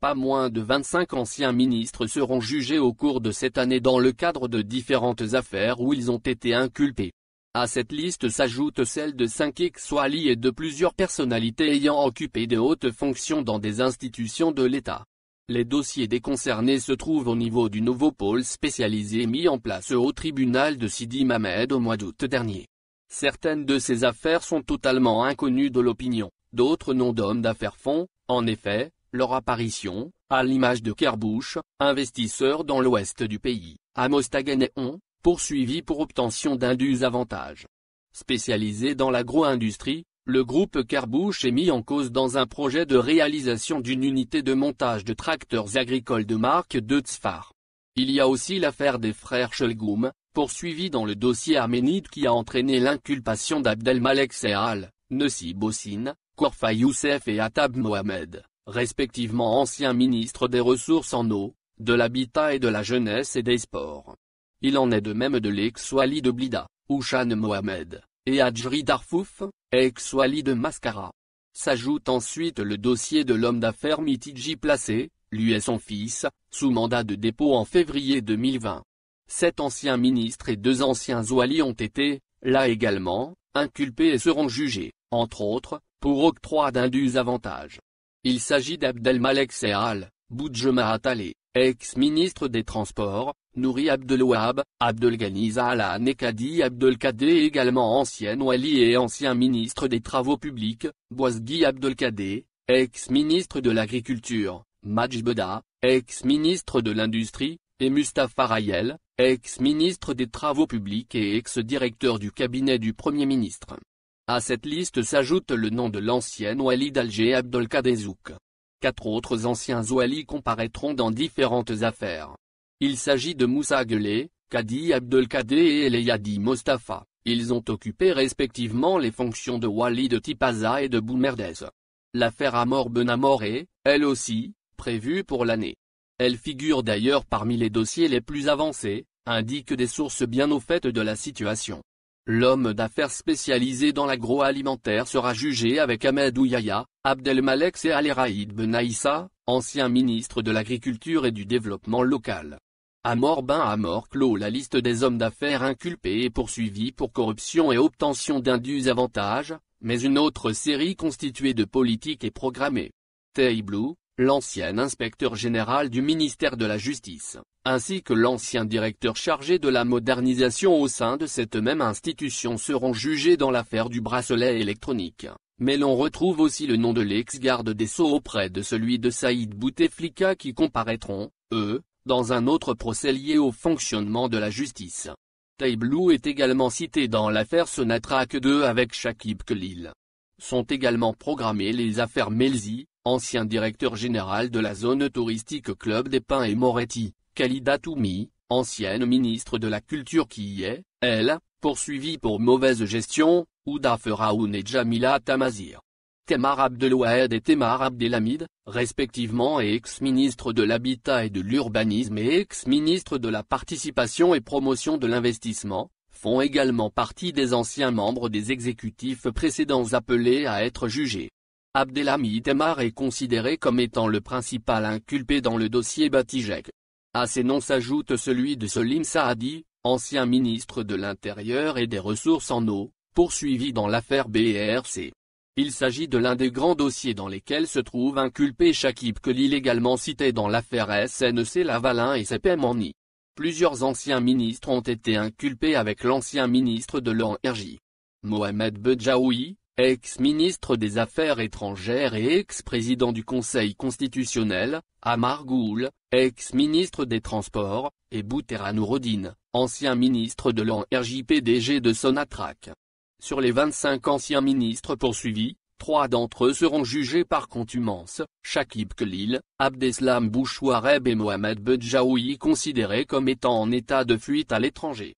Pas moins de 25 anciens ministres seront jugés au cours de cette année dans le cadre de différentes affaires où ils ont été inculpés. À cette liste s'ajoute celle de 5 ex et de plusieurs personnalités ayant occupé de hautes fonctions dans des institutions de l'État. Les dossiers des concernés se trouvent au niveau du nouveau pôle spécialisé mis en place au tribunal de Sidi Mamed au mois d'août dernier. Certaines de ces affaires sont totalement inconnues de l'opinion, d'autres noms d'hommes d'affaires font, en effet, leur apparition, à l'image de Kerbouche, investisseur dans l'ouest du pays, et on poursuivi pour obtention d'indus avantages. Spécialisé dans l'agro-industrie, le groupe Carbouche est mis en cause dans un projet de réalisation d'une unité de montage de tracteurs agricoles de marque Deutzfar. Il y a aussi l'affaire des frères Chelgoum, poursuivi dans le dossier arménide qui a entraîné l'inculpation d'Abdelmalek Sehal, Nessie Bossine, Korfa Youssef et Atab Mohamed, respectivement anciens ministres des ressources en eau, de l'habitat et de la jeunesse et des sports. Il en est de même de l'ex-Wali de Blida, Oushane Mohamed, et Adjri Darfouf, ex-Wali de Mascara. S'ajoute ensuite le dossier de l'homme d'affaires Mitidji placé, lui et son fils, sous mandat de dépôt en février 2020. Sept anciens ministres et deux anciens walis ont été, là également, inculpés et seront jugés, entre autres, pour octroi d'indus avantages. Il s'agit d'Abdelmalek Boudjema Atale, ex-ministre des Transports, Nouri Abdelwahab, Abdelghani Al Nekadi Abdelkadeh également ancien wali et ancien ministre des Travaux Publics, Boisgui Abdelkadeh, ex-ministre de l'Agriculture, Majbeda, ex-ministre de l'Industrie, et Mustapha Rayel, ex-ministre des Travaux Publics et ex-directeur du cabinet du Premier ministre. À cette liste s'ajoute le nom de l'ancien wali d'Alger Abdelkadeh Zouk. Quatre autres anciens walis comparaîtront dans différentes affaires. Il s'agit de Moussa Ghele, Kadi Abdelkader et Eleyadi Mostafa. Ils ont occupé respectivement les fonctions de Wali de Tipaza et de Boumerdez. L'affaire Amor Benamor est, elle aussi, prévue pour l'année. Elle figure d'ailleurs parmi les dossiers les plus avancés, indiquent des sources bien au fait de la situation. L'homme d'affaires spécialisé dans l'agroalimentaire sera jugé avec Ahmed Ouyaya, Abdelmalek et Aleraïd Benaïssa, ancien ministre de l'Agriculture et du Développement local à à clôt la liste des hommes d'affaires inculpés et poursuivis pour corruption et obtention d'indus avantages, mais une autre série constituée de politiques est programmée. Tay Blue, l'ancien inspecteur général du ministère de la Justice, ainsi que l'ancien directeur chargé de la modernisation au sein de cette même institution seront jugés dans l'affaire du bracelet électronique. Mais l'on retrouve aussi le nom de l'ex-garde des Sceaux auprès de celui de Saïd Bouteflika qui comparaîtront, eux, dans un autre procès lié au fonctionnement de la justice. Taiblou est également cité dans l'affaire Sonatrach 2 avec Shakib Khalil. Sont également programmées les affaires Melzi, ancien directeur général de la zone touristique Club des Pins et Moretti, Khalida Toumi, ancienne ministre de la Culture qui y est, elle, poursuivie pour mauvaise gestion, Ouda Feraoun et Jamila Tamazir. Temar Abdelouahed et Temar Abdelhamid, respectivement ex-ministre de l'Habitat et de l'Urbanisme et ex-ministre de la Participation et Promotion de l'Investissement, font également partie des anciens membres des exécutifs précédents appelés à être jugés. Abdelhamid Temar est considéré comme étant le principal inculpé dans le dossier Batijek. À ces noms s'ajoute celui de Solim Saadi, ancien ministre de l'Intérieur et des Ressources en eau, poursuivi dans l'affaire BRC. Il s'agit de l'un des grands dossiers dans lesquels se trouve inculpé Shakib que l'illégalement cité dans l'affaire SNC e Lavalin et I. Plusieurs anciens ministres ont été inculpés avec l'ancien ministre de l'Énergie. Mohamed Bejaoui, ex-ministre des Affaires étrangères et ex-président du Conseil constitutionnel, Amar Ghoul, ex-ministre des Transports, et Boutera ancien ministre de l'Énergie PDG de Sonatrach. Sur les 25 anciens ministres poursuivis, trois d'entre eux seront jugés par contumance, Shakib Khalil, Abdeslam Bouchouareb et Mohamed Bedjaoui considérés comme étant en état de fuite à l'étranger.